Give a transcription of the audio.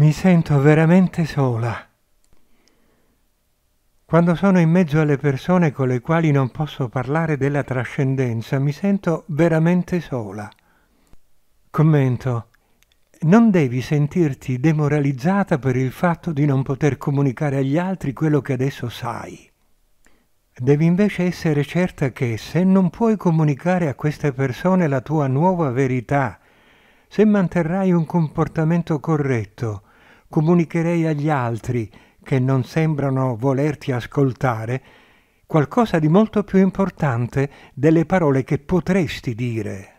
mi sento veramente sola. Quando sono in mezzo alle persone con le quali non posso parlare della trascendenza, mi sento veramente sola. Commento. Non devi sentirti demoralizzata per il fatto di non poter comunicare agli altri quello che adesso sai. Devi invece essere certa che se non puoi comunicare a queste persone la tua nuova verità, se manterrai un comportamento corretto, comunicherei agli altri che non sembrano volerti ascoltare qualcosa di molto più importante delle parole che potresti dire.